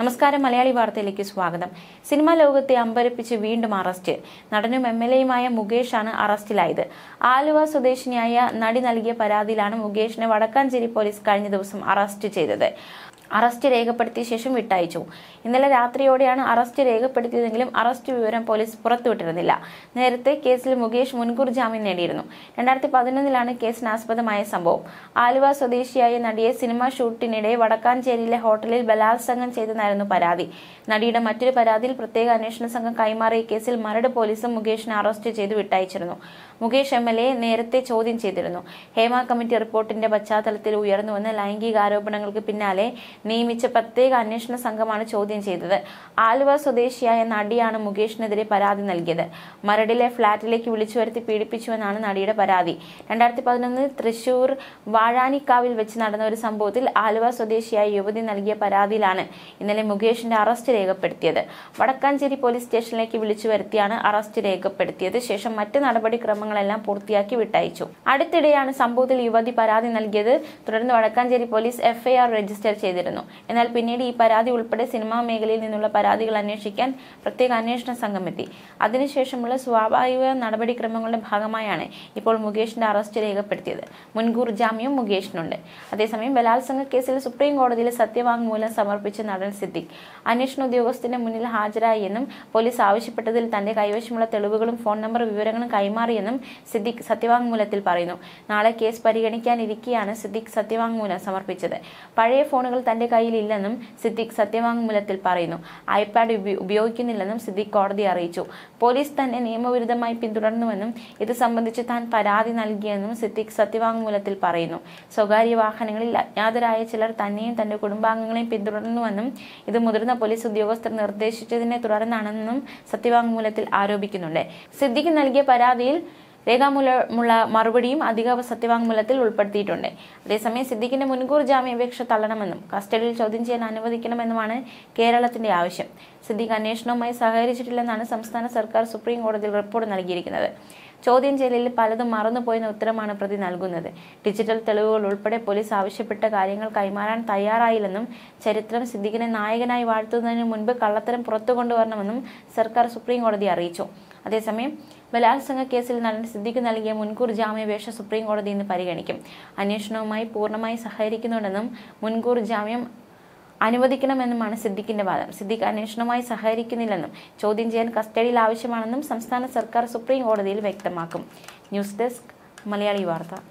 നമസ്കാരം മലയാളി വാർത്തയിലേക്ക് സ്വാഗതം സിനിമാ ലോകത്തെ അമ്പരപ്പിച്ച് വീണ്ടും അറസ്റ്റ് നടനും എം എൽ എയുമായ ആണ് അറസ്റ്റിലായത് ആലുവ സ്വദേശിനിയായ നടി നൽകിയ പരാതിയിലാണ് മുകേഷിനെ വടക്കാഞ്ചേരി പോലീസ് കഴിഞ്ഞ ദിവസം അറസ്റ്റ് ചെയ്തത് അറസ്റ്റ് രേഖപ്പെടുത്തിയ ശേഷം വിട്ടയച്ചു ഇന്നലെ രാത്രിയോടെയാണ് അറസ്റ്റ് രേഖപ്പെടുത്തിയതെങ്കിലും അറസ്റ്റ് വിവരം പോലീസ് പുറത്തുവിട്ടിരുന്നില്ല നേരത്തെ കേസിൽ മുകേഷ് മുൻകൂർ ജാമ്യം നേടിയിരുന്നു രണ്ടായിരത്തി പതിനൊന്നിലാണ് കേസിനാസ്പദമായ സംഭവം ആലുവ സ്വദേശിയായ നടിയെ സിനിമ ഷൂട്ടിനിടെ വടക്കാഞ്ചേരിയിലെ ഹോട്ടലിൽ ബലാത്സംഗം ചെയ്തെന്നായിരുന്നു പരാതി നടിയുടെ മറ്റൊരു പരാതിയിൽ പ്രത്യേക അന്വേഷണ സംഘം കൈമാറിയ കേസിൽ മരട് പോലീസും മുകേഷിനെ അറസ്റ്റ് ചെയ്ത് വിട്ടയച്ചിരുന്നു മുകേഷ് എം എൽ എ നേരത്തെ ചോദ്യം ചെയ്തിരുന്നു ഹേമ കമ്മിറ്റി റിപ്പോർട്ടിന്റെ പശ്ചാത്തലത്തിൽ ഉയർന്നുവന്ന ലൈംഗികാരോപണങ്ങൾക്ക് പിന്നാലെ നിയമിച്ച പ്രത്യേക അന്വേഷണ സംഘമാണ് ചോദ്യം ചെയ്തത് ആലുവ സ്വദേശിയായ നടിയാണ് മുകേഷിനെതിരെ പരാതി നൽകിയത് മരടിലെ ഫ്ളാറ്റിലേക്ക് വിളിച്ചു വരുത്തി പീഡിപ്പിച്ചുവെന്നാണ് നടിയുടെ പരാതി രണ്ടായിരത്തി പതിനൊന്നിൽ തൃശൂർ വാഴാനിക്കാവിൽ വെച്ച് നടന്ന ഒരു സംഭവത്തിൽ ആലുവ സ്വദേശിയായ യുവതി നൽകിയ പരാതിയിലാണ് ഇന്നലെ മുകേഷിന്റെ അറസ്റ്റ് രേഖപ്പെടുത്തിയത് വടക്കാഞ്ചേരി പോലീസ് സ്റ്റേഷനിലേക്ക് വിളിച്ചു വരുത്തിയാണ് അറസ്റ്റ് രേഖപ്പെടുത്തിയത് ശേഷം മറ്റ് നടപടിക്രമങ്ങളെല്ലാം പൂർത്തിയാക്കി വിട്ടയച്ചു അടുത്തിടെയാണ് സംഭവത്തിൽ യുവതി പരാതി നൽകിയത് തുടർന്ന് വടക്കാഞ്ചേരി പോലീസ് എഫ്ഐആർ രജിസ്റ്റർ ചെയ്തിരുന്നു ഉണ്ടായിരുന്നു എന്നാൽ പിന്നീട് ഈ പരാതി ഉൾപ്പെടെ സിനിമാ മേഖലയിൽ നിന്നുള്ള പരാതികൾ അന്വേഷിക്കാൻ പ്രത്യേക അന്വേഷണ സംഘം എത്തി അതിനുശേഷമുള്ള സ്വാഭാവിക നടപടിക്രമങ്ങളുടെ ഭാഗമായാണ് ഇപ്പോൾ മുകേഷിന്റെ അറസ്റ്റ് രേഖപ്പെടുത്തിയത് മുൻകൂർ ജാമ്യം മുകേഷിനുണ്ട് അതേസമയം ബലാത്സംഗ കേസിൽ സുപ്രീം കോടതിയിൽ സത്യവാങ്മൂലം സമർപ്പിച്ച നടൻ സിദ്ദിഖ് അന്വേഷണ ഉദ്യോഗസ്ഥന്റെ മുന്നിൽ ഹാജരായി എന്നും പോലീസ് ആവശ്യപ്പെട്ടതിൽ തന്റെ കൈവശമുള്ള തെളിവുകളും ഫോൺ നമ്പർ വിവരങ്ങളും കൈമാറിയെന്നും സിദ്ദിഖ് സത്യവാങ്മൂലത്തിൽ പറയുന്നു നാളെ കേസ് പരിഗണിക്കാനിരിക്കെയാണ് സിദ്ദിഖ് സത്യവാങ്മൂലം സമർപ്പിച്ചത് പഴയ ഫോണുകൾ തന്നെ തന്റെ കയ്യിലില്ലെന്നും സിദ്ദിഖ് സത്യവാങ്മൂലത്തിൽ പറയുന്നു ഐപാഡ് ഉപയോഗിക്കുന്നില്ലെന്നും സിദ്ദിഖ് കോടതി അറിയിച്ചു പോലീസ് തന്നെ നിയമവിരുദ്ധമായി പിന്തുടർന്നുവെന്നും ഇത് സംബന്ധിച്ച് താൻ പരാതി നൽകിയെന്നും സിദ്ദിഖ് സത്യവാങ്മൂലത്തിൽ പറയുന്നു സ്വകാര്യ വാഹനങ്ങളിൽ അജ്ഞാതരായ ചിലർ തന്നെയും തന്റെ കുടുംബാംഗങ്ങളെയും പിന്തുടർന്നുവെന്നും ഇത് മുതിർന്ന പോലീസ് ഉദ്യോഗസ്ഥർ നിർദ്ദേശിച്ചതിനെ തുടർന്നാണെന്നും സത്യവാങ്മൂലത്തിൽ ആരോപിക്കുന്നുണ്ട് സിദ്ദിഖ് നൽകിയ പരാതിയിൽ രേഖാമൂലമുള്ള മറുപടിയും അധികാവ സത്യവാങ്മൂലത്തിൽ ഉൾപ്പെടുത്തിയിട്ടുണ്ട് അതേസമയം സിദ്ദിഖിന്റെ മുൻകൂർ ജാമ്യാപേക്ഷ തള്ളണമെന്നും കസ്റ്റഡിയിൽ ചോദ്യം ചെയ്യാൻ അനുവദിക്കണമെന്നുമാണ് കേരളത്തിന്റെ ആവശ്യം സിദ്ദിഖ് അന്വേഷണവുമായി സഹകരിച്ചിട്ടില്ലെന്നാണ് സംസ്ഥാന സർക്കാർ സുപ്രീം കോടതിയിൽ റിപ്പോർട്ട് നൽകിയിരിക്കുന്നത് ചോദ്യം ചെയ്യലിൽ പലതും മറന്നുപോയെന്ന ഉത്തരമാണ് പ്രതി നൽകുന്നത് ഡിജിറ്റൽ തെളിവുകൾ ഉൾപ്പെടെ പോലീസ് ആവശ്യപ്പെട്ട കാര്യങ്ങൾ കൈമാറാൻ തയ്യാറായില്ലെന്നും ചരിത്രം സിദ്ദിഖിനെ നായകനായി വാഴ്ത്തുന്നതിന് മുൻപ് കള്ളത്തരം പുറത്തു കൊണ്ടുവരണമെന്നും സർക്കാർ സുപ്രീം കോടതി അറിയിച്ചു അതേസമയം ബലാത്സംഗ കേസിൽ നടൻ സിദ്ദിഖ് നൽകിയ മുൻകൂർ ജാമ്യാപേക്ഷ സുപ്രീം കോടതി ഇന്ന് പരിഗണിക്കും അന്വേഷണവുമായി പൂർണ്ണമായി സഹകരിക്കുന്നുണ്ടെന്നും മുൻകൂർ ജാമ്യം അനുവദിക്കണമെന്നുമാണ് സിദ്ദിഖിന്റെ വാദം സിദ്ദിഖ് അന്വേഷണവുമായി സഹകരിക്കുന്നില്ലെന്നും ചോദ്യം ചെയ്യാൻ കസ്റ്റഡിയിൽ ആവശ്യമാണെന്നും സംസ്ഥാന സർക്കാർ സുപ്രീം കോടതിയിൽ വ്യക്തമാക്കും ന്യൂസ് ഡെസ്ക് മലയാളി വാർത്ത